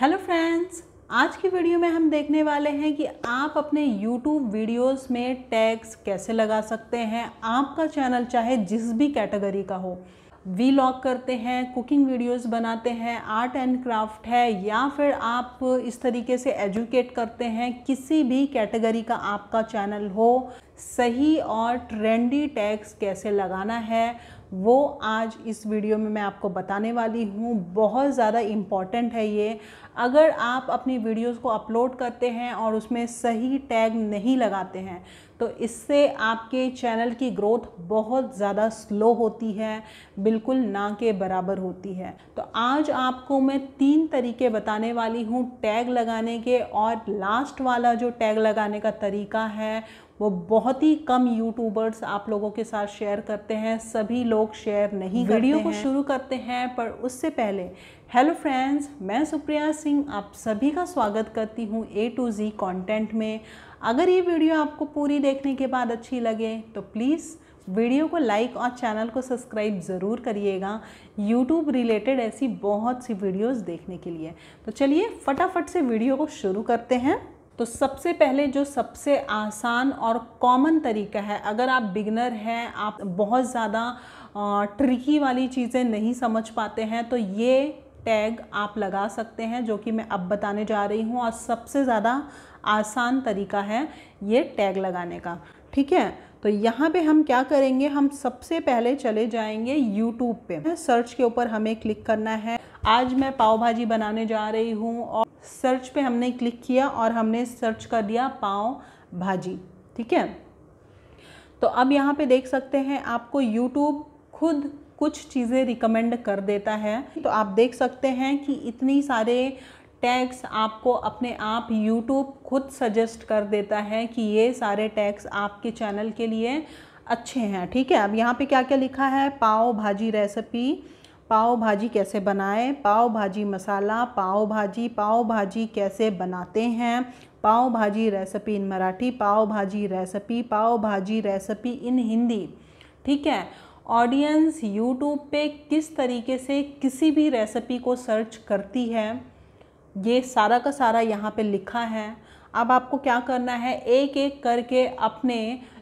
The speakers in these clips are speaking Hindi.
हेलो फ्रेंड्स आज की वीडियो में हम देखने वाले हैं कि आप अपने यूट्यूब वीडियोस में टैग्स कैसे लगा सकते हैं आपका चैनल चाहे जिस भी कैटेगरी का हो वी लॉग करते हैं कुकिंग वीडियोस बनाते हैं आर्ट एंड क्राफ्ट है या फिर आप इस तरीके से एजुकेट करते हैं किसी भी कैटेगरी का आपका चैनल हो सही और ट्रेंडी टैग्स कैसे लगाना है वो आज इस वीडियो में मैं आपको बताने वाली हूँ बहुत ज़्यादा इम्पॉर्टेंट है ये अगर आप अपनी वीडियोस को अपलोड करते हैं और उसमें सही टैग नहीं लगाते हैं तो इससे आपके चैनल की ग्रोथ बहुत ज़्यादा स्लो होती है बिल्कुल ना के बराबर होती है तो आज आपको मैं तीन तरीके बताने वाली हूँ टैग लगाने के और लास्ट वाला जो टैग लगाने का तरीका है वो बहुत ही कम यूट्यूबर्स आप लोगों के साथ शेयर करते हैं सभी लोग शेयर नहीं वीडियो को शुरू करते हैं पर उससे पहले हेलो फ्रेंड्स मैं सुप्रिया सिंह आप सभी का स्वागत करती हूँ ए टू जी कॉन्टेंट में अगर ये वीडियो आपको पूरी देखने के बाद अच्छी लगे तो प्लीज़ वीडियो को लाइक और चैनल को सब्सक्राइब ज़रूर करिएगा यूट्यूब रिलेटेड ऐसी बहुत सी वीडियोस देखने के लिए तो चलिए फटाफट से वीडियो को शुरू करते हैं तो सबसे पहले जो सबसे आसान और कॉमन तरीका है अगर आप बिगनर हैं आप बहुत ज़्यादा ट्रिकी वाली चीज़ें नहीं समझ पाते हैं तो ये टैग आप लगा सकते हैं जो कि मैं अब बताने जा रही हूँ और सबसे ज़्यादा आसान तरीका है ये टैग लगाने का ठीक है तो यहाँ पे हम क्या करेंगे हम सबसे पहले चले जाएंगे यूट्यूब पे सर्च के ऊपर हमें क्लिक करना है आज मैं पाव भाजी बनाने जा रही हूँ और सर्च पे हमने क्लिक किया और हमने सर्च कर दिया पाव भाजी ठीक है तो अब यहाँ पे देख सकते हैं आपको यूट्यूब खुद कुछ चीज़ें रिकमेंड कर देता है तो आप देख सकते हैं कि इतनी सारे टैग्स आपको अपने आप यूट्यूब खुद सजेस्ट कर देता है कि ये सारे टैग्स आपके चैनल के लिए अच्छे हैं ठीक है अब यहाँ पे क्या क्या लिखा है पाव भाजी रेसिपी पाव भाजी कैसे बनाएं पाव भाजी मसाला पाव भाजी पाव भाजी कैसे बनाते हैं पाव भाजी रेसिपी इन मराठी पाव भाजी रेसिपी पाव भाजी रेसिपी इन हिंदी ठीक है ऑडियंस यूट्यूब पे किस तरीके से किसी भी रेसिपी को सर्च करती है ये सारा का सारा यहाँ पे लिखा है अब आपको क्या करना है एक एक करके अपने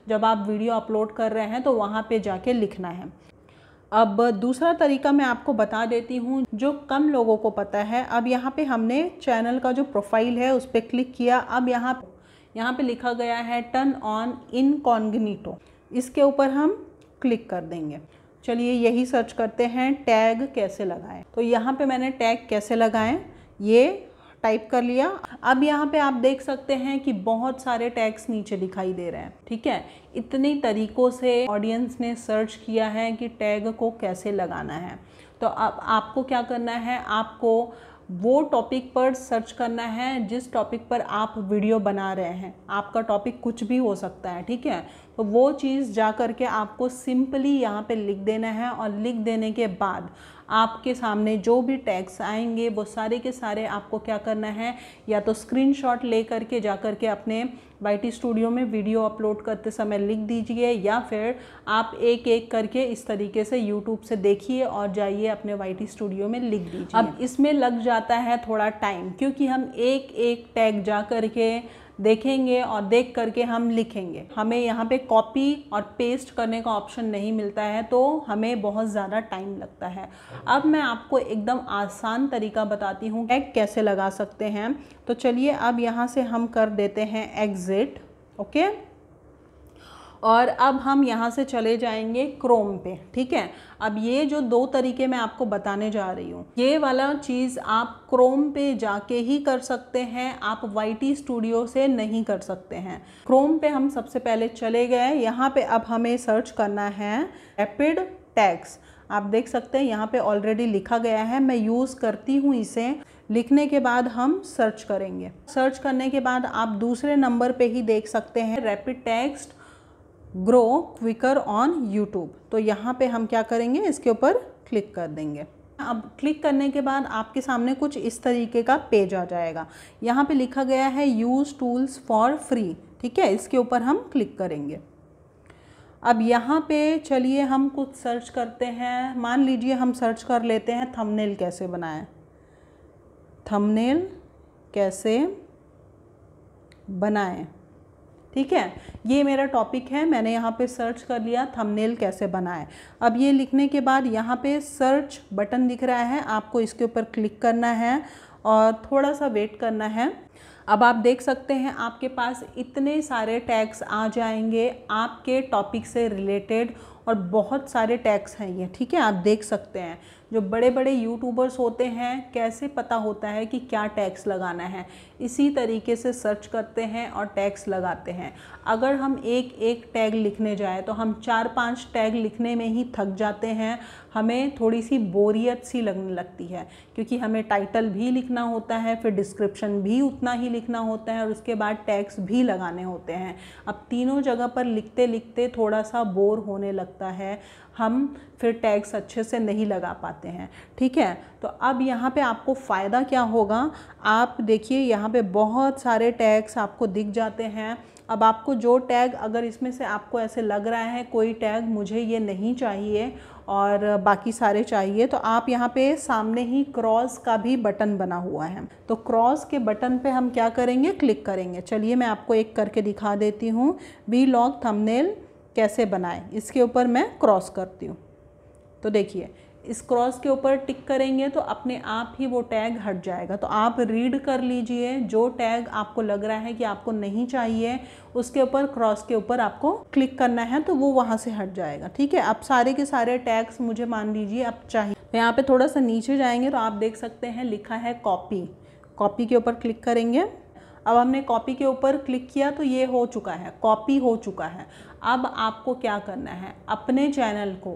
जब आप वीडियो अपलोड कर रहे हैं तो वहाँ पे जाके लिखना है अब दूसरा तरीका मैं आपको बता देती हूँ जो कम लोगों को पता है अब यहाँ पे हमने चैनल का जो प्रोफाइल है उस पर क्लिक किया अब यहाँ यहाँ पे लिखा गया है टर्न ऑन इन कॉन्गनीटो इसके ऊपर हम क्लिक कर देंगे चलिए यही सर्च करते हैं टैग कैसे लगाएं तो यहाँ पे मैंने टैग कैसे लगाएं ये टाइप कर लिया अब यहाँ पे आप देख सकते हैं कि बहुत सारे टैग्स नीचे दिखाई दे रहे हैं ठीक है इतने तरीक़ों से ऑडियंस ने सर्च किया है कि टैग को कैसे लगाना है तो अब आपको क्या करना है आपको वो टॉपिक पर सर्च करना है जिस टॉपिक पर आप वीडियो बना रहे हैं आपका टॉपिक कुछ भी हो सकता है ठीक है तो वो चीज़ जा करके आपको सिंपली यहाँ पे लिख देना है और लिख देने के बाद आपके सामने जो भी टैग्स आएंगे वो सारे के सारे आपको क्या करना है या तो स्क्रीनशॉट ले करके जा करके अपने वाई स्टूडियो में वीडियो अपलोड करते समय लिख दीजिए या फिर आप एक एक करके इस तरीके से यूट्यूब से देखिए और जाइए अपने वाई स्टूडियो में लिख दीजिए अब इसमें लग जाता है थोड़ा टाइम क्योंकि हम एक एक टैग जा करके देखेंगे और देख करके हम लिखेंगे हमें यहाँ पे कॉपी और पेस्ट करने का ऑप्शन नहीं मिलता है तो हमें बहुत ज़्यादा टाइम लगता है अब मैं आपको एकदम आसान तरीका बताती हूँ टैग कैसे लगा सकते हैं तो चलिए अब यहाँ से हम कर देते हैं एग्ज़िट ओके और अब हम यहाँ से चले जाएंगे क्रोम पे ठीक है अब ये जो दो तरीके मैं आपको बताने जा रही हूँ ये वाला चीज़ आप क्रोम पे जाके ही कर सकते हैं आप वाई स्टूडियो से नहीं कर सकते हैं क्रोम पे हम सबसे पहले चले गए यहाँ पे अब हमें सर्च करना है एपिड टैक्स आप देख सकते हैं यहाँ पे ऑलरेडी लिखा गया है मैं यूज़ करती हूँ इसे लिखने के बाद हम सर्च करेंगे सर्च करने के बाद आप दूसरे नंबर पे ही देख सकते हैं rapid text grow quicker on YouTube तो यहाँ पे हम क्या करेंगे इसके ऊपर क्लिक कर देंगे अब क्लिक करने के बाद आपके सामने कुछ इस तरीके का पेज आ जाएगा यहाँ पे लिखा गया है यूज़ टूल्स फॉर फ्री ठीक है इसके ऊपर हम क्लिक करेंगे अब यहाँ पे चलिए हम कुछ सर्च करते हैं मान लीजिए हम सर्च कर लेते हैं थंबनेल कैसे बनाएं थंबनेल कैसे बनाएं ठीक है ये मेरा टॉपिक है मैंने यहाँ पे सर्च कर लिया थंबनेल कैसे बनाए अब ये लिखने के बाद यहाँ पे सर्च बटन दिख रहा है आपको इसके ऊपर क्लिक करना है और थोड़ा सा वेट करना है अब आप देख सकते हैं आपके पास इतने सारे टैग्स आ जाएंगे आपके टॉपिक से रिलेटेड और बहुत सारे टैक्स हैं ये ठीक है आप देख सकते हैं जो बड़े बड़े यूट्यूबर्स होते हैं कैसे पता होता है कि क्या टैक्स लगाना है इसी तरीके से सर्च करते हैं और टैक्स लगाते हैं अगर हम एक एक टैग लिखने जाए तो हम चार पांच टैग लिखने में ही थक जाते हैं हमें थोड़ी सी बोरियत सी लगने लगती है क्योंकि हमें टाइटल भी लिखना होता है फिर डिस्क्रिप्शन भी उतना ही लिखना होता है और उसके बाद टैक्स भी लगाने होते हैं अब तीनों जगह पर लिखते लिखते थोड़ा सा बोर होने लगता होता है हम फिर टैक्स अच्छे से नहीं लगा पाते हैं ठीक है तो अब यहाँ पे आपको फ़ायदा क्या होगा आप देखिए यहाँ पे बहुत सारे टैक्स आपको दिख जाते हैं अब आपको जो टैग अगर इसमें से आपको ऐसे लग रहा है कोई टैग मुझे ये नहीं चाहिए और बाकी सारे चाहिए तो आप यहाँ पे सामने ही क्रॉस का भी बटन बना हुआ है तो क्रॉस के बटन पे हम क्या करेंगे क्लिक करेंगे चलिए मैं आपको एक करके दिखा देती हूँ वी लॉग थंबनेल कैसे बनाएं इसके ऊपर मैं क्रॉस करती हूँ तो देखिए इस क्रॉस के ऊपर टिक करेंगे तो अपने आप ही वो टैग हट जाएगा तो आप रीड कर लीजिए जो टैग आपको लग रहा है कि आपको नहीं चाहिए उसके ऊपर क्रॉस के ऊपर आपको क्लिक करना है तो वो वहाँ से हट जाएगा ठीक है अब सारे के सारे टैग्स मुझे मान लीजिए अब चाहिए तो यहाँ पे थोड़ा सा नीचे जाएंगे तो आप देख सकते हैं लिखा है कॉपी कॉपी के ऊपर क्लिक करेंगे अब हमने कॉपी के ऊपर क्लिक किया तो ये हो चुका है कॉपी हो चुका है अब आपको क्या करना है अपने चैनल को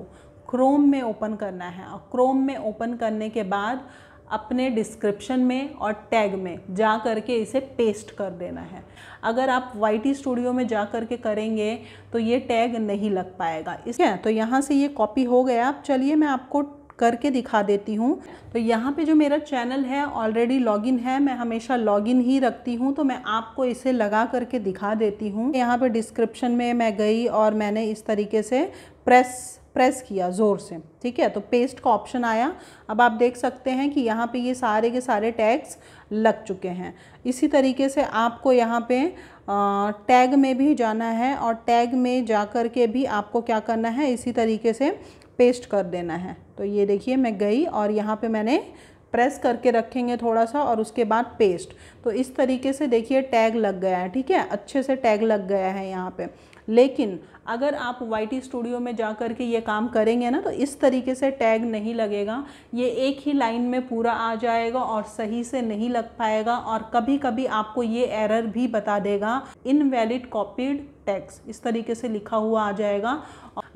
क्रोम में ओपन करना है और क्रोम में ओपन करने के बाद अपने डिस्क्रिप्शन में और टैग में जा कर के इसे पेस्ट कर देना है अगर आप वाई टी स्टूडियो में जा कर के करेंगे तो ये टैग नहीं लग पाएगा इसके तो यहाँ से ये कॉपी हो गया अब चलिए मैं आपको करके दिखा देती हूँ तो यहाँ पे जो मेरा चैनल है ऑलरेडी लॉगिन है मैं हमेशा लॉगिन ही रखती हूँ तो मैं आपको इसे लगा करके दिखा देती हूँ यहाँ पे डिस्क्रिप्शन में मैं गई और मैंने इस तरीके से प्रेस प्रेस किया ज़ोर से ठीक है तो पेस्ट का ऑप्शन आया अब आप देख सकते हैं कि यहाँ पे ये सारे के सारे टैग्स लग चुके हैं इसी तरीके से आपको यहाँ पे टैग में भी जाना है और टैग में जा कर के भी आपको क्या करना है इसी तरीके से पेस्ट कर देना है तो ये देखिए मैं गई और यहाँ पे मैंने प्रेस करके रखेंगे थोड़ा सा और उसके बाद पेस्ट तो इस तरीके से देखिए टैग लग गया है ठीक है अच्छे से टैग लग गया है यहाँ पे लेकिन अगर आप वाई स्टूडियो में जा कर के ये काम करेंगे ना तो इस तरीके से टैग नहीं लगेगा ये एक ही लाइन में पूरा आ जाएगा और सही से नहीं लग पाएगा और कभी कभी आपको ये एरर भी बता देगा इनवैलिड कॉपीड टैक्स इस तरीके से लिखा हुआ आ जाएगा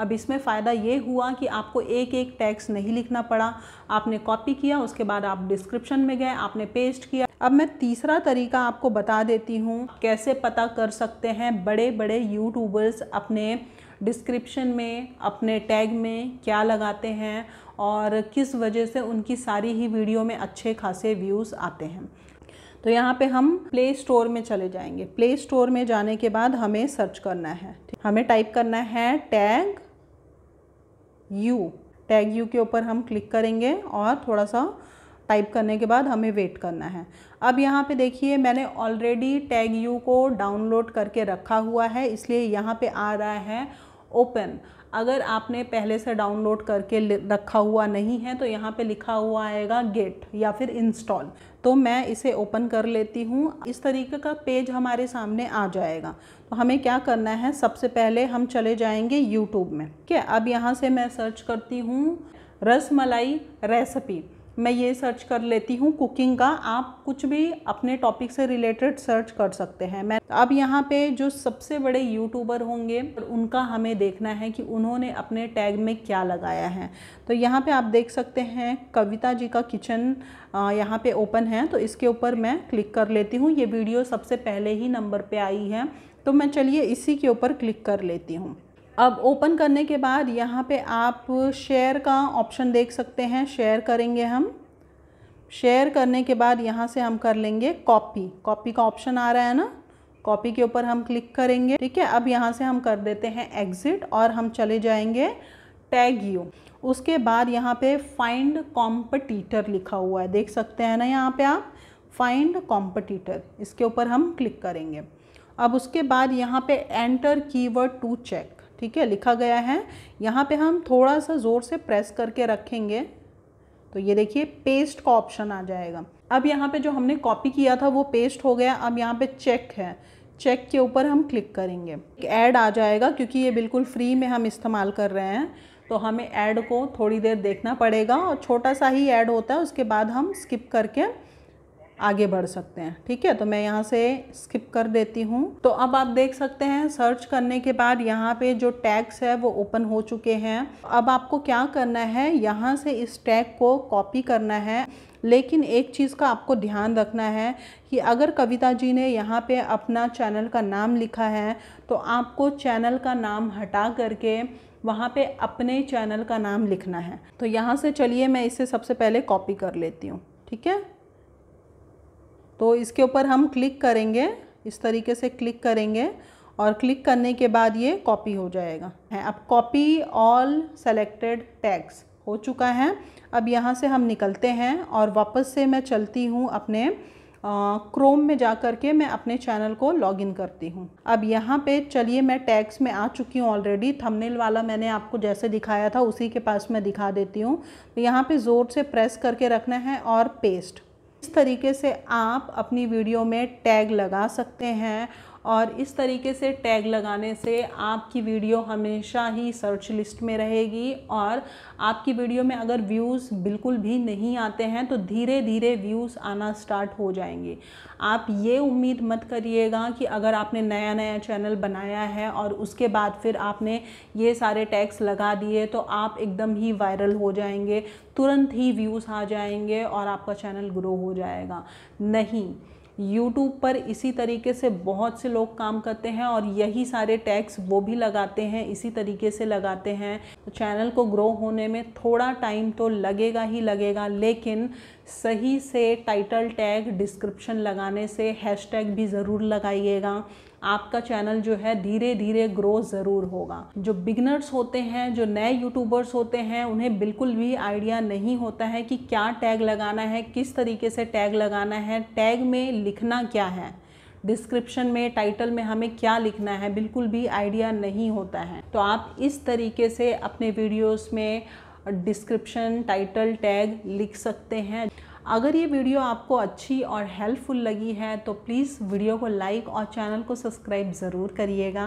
अब इसमें फ़ायदा ये हुआ कि आपको एक एक टैक्स नहीं लिखना पड़ा आपने कॉपी किया उसके बाद आप डिस्क्रिप्शन में गए आपने पेस्ट किया अब मैं तीसरा तरीका आपको बता देती हूँ कैसे पता कर सकते हैं बड़े बड़े यूट्यूबर्स अपने डिस्क्रिप्शन में अपने टैग में क्या लगाते हैं और किस वजह से उनकी सारी ही वीडियो में अच्छे खासे व्यूज़ आते हैं तो यहाँ पे हम प्ले स्टोर में चले जाएंगे प्ले स्टोर में जाने के बाद हमें सर्च करना है हमें टाइप करना है टैग यू टैग यू के ऊपर हम क्लिक करेंगे और थोड़ा सा टाइप करने के बाद हमें वेट करना है अब यहाँ पे देखिए मैंने ऑलरेडी टैग यू को डाउनलोड करके रखा हुआ है इसलिए यहाँ पे आ रहा है ओपन अगर आपने पहले से डाउनलोड करके रखा हुआ नहीं है तो यहाँ पे लिखा हुआ आएगा गेट या फिर इंस्टॉल तो मैं इसे ओपन कर लेती हूँ इस तरीके का पेज हमारे सामने आ जाएगा तो हमें क्या करना है सबसे पहले हम चले जाएंगे यूट्यूब में ठीक है अब यहाँ से मैं सर्च करती हूँ रस मलाई रेसिपी मैं ये सर्च कर लेती हूँ कुकिंग का आप कुछ भी अपने टॉपिक से रिलेटेड सर्च कर सकते हैं मैं अब यहाँ पे जो सबसे बड़े यूट्यूबर होंगे उनका हमें देखना है कि उन्होंने अपने टैग में क्या लगाया है तो यहाँ पे आप देख सकते हैं कविता जी का किचन यहाँ पे ओपन है तो इसके ऊपर मैं क्लिक कर लेती हूँ ये वीडियो सबसे पहले ही नंबर पर आई है तो मैं चलिए इसी के ऊपर क्लिक कर लेती हूँ अब ओपन करने के बाद यहाँ पे आप शेयर का ऑप्शन देख सकते हैं शेयर करेंगे हम शेयर करने के बाद यहाँ से हम कर लेंगे कॉपी कॉपी का ऑप्शन आ रहा है ना कॉपी के ऊपर हम क्लिक करेंगे ठीक है अब यहाँ से हम कर देते हैं एग्ज़िट और हम चले जाएंगे टैग यू उसके बाद यहाँ पे फाइंड कॉम्पटीटर लिखा हुआ है देख सकते हैं ना यहाँ पे आप फाइंड कॉम्पटीटर इसके ऊपर हम क्लिक करेंगे अब उसके बाद यहाँ पे एंटर कीवर्ड टू चेक ठीक है लिखा गया है यहाँ पे हम थोड़ा सा ज़ोर से प्रेस करके रखेंगे तो ये देखिए पेस्ट का ऑप्शन आ जाएगा अब यहाँ पे जो हमने कॉपी किया था वो पेस्ट हो गया अब यहाँ पे चेक है चेक के ऊपर हम क्लिक करेंगे ऐड आ जाएगा क्योंकि ये बिल्कुल फ्री में हम इस्तेमाल कर रहे हैं तो हमें ऐड को थोड़ी देर देखना पड़ेगा और छोटा सा ही ऐड होता है उसके बाद हम स्किप करके आगे बढ़ सकते हैं ठीक है तो मैं यहाँ से स्किप कर देती हूँ तो अब आप देख सकते हैं सर्च करने के बाद यहाँ पे जो टैग्स है वो ओपन हो चुके हैं अब आपको क्या करना है यहाँ से इस टैग को कॉपी करना है लेकिन एक चीज़ का आपको ध्यान रखना है कि अगर कविता जी ने यहाँ पे अपना चैनल का नाम लिखा है तो आपको चैनल का नाम हटा करके वहाँ पे अपने चैनल का नाम लिखना है तो यहाँ से चलिए मैं इसे सबसे पहले कॉपी कर लेती हूँ ठीक है तो इसके ऊपर हम क्लिक करेंगे इस तरीके से क्लिक करेंगे और क्लिक करने के बाद ये कॉपी हो जाएगा है अब कॉपी ऑल सेलेक्टेड टैग्स हो चुका है अब यहाँ से हम निकलते हैं और वापस से मैं चलती हूँ अपने क्रोम में जा कर के मैं अपने चैनल को लॉगिन करती हूँ अब यहाँ पे चलिए मैं टैग्स में आ चुकी हूँ ऑलरेडी थंबनेल वाला मैंने आपको जैसे दिखाया था उसी के पास मैं दिखा देती हूँ तो यहाँ पे ज़ोर से प्रेस करके रखना है और पेस्ट तरीके से आप अपनी वीडियो में टैग लगा सकते हैं और इस तरीके से टैग लगाने से आपकी वीडियो हमेशा ही सर्च लिस्ट में रहेगी और आपकी वीडियो में अगर व्यूज़ बिल्कुल भी नहीं आते हैं तो धीरे धीरे व्यूज़ आना स्टार्ट हो जाएंगे आप ये उम्मीद मत करिएगा कि अगर आपने नया नया चैनल बनाया है और उसके बाद फिर आपने ये सारे टैग्स लगा दिए तो आप एकदम ही वायरल हो जाएंगे तुरंत ही व्यूज़ आ जाएंगे और आपका चैनल ग्रो हो जाएगा नहीं यूट्यूब पर इसी तरीके से बहुत से लोग काम करते हैं और यही सारे टैक्स वो भी लगाते हैं इसी तरीके से लगाते हैं तो चैनल को ग्रो होने में थोड़ा टाइम तो लगेगा ही लगेगा लेकिन सही से टाइटल टैग डिस्क्रिप्शन लगाने से हैशटैग भी ज़रूर लगाइएगा आपका चैनल जो है धीरे धीरे ग्रो ज़रूर होगा जो बिगनर्स होते हैं जो नए यूट्यूबर्स होते हैं उन्हें बिल्कुल भी आइडिया नहीं होता है कि क्या टैग लगाना है किस तरीके से टैग लगाना है टैग में लिखना क्या है डिस्क्रिप्शन में टाइटल में हमें क्या लिखना है बिल्कुल भी आइडिया नहीं होता है तो आप इस तरीके से अपने वीडियोस में डिस्क्रिप्शन टाइटल टैग लिख सकते हैं अगर ये वीडियो आपको अच्छी और हेल्पफुल लगी है तो प्लीज़ वीडियो को लाइक और चैनल को सब्सक्राइब ज़रूर करिएगा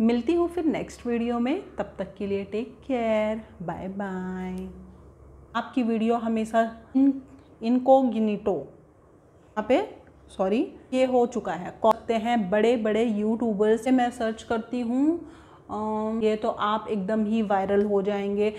मिलती हूँ फिर नेक्स्ट वीडियो में तब तक के लिए टेक केयर बाय बाय आपकी वीडियो हमेशा इन इनको गिनिटो यहाँ पे सॉरी ये हो चुका है कहते हैं बड़े बड़े यूट्यूबर्स से मैं सर्च करती हूँ ये तो आप एकदम ही वायरल हो जाएंगे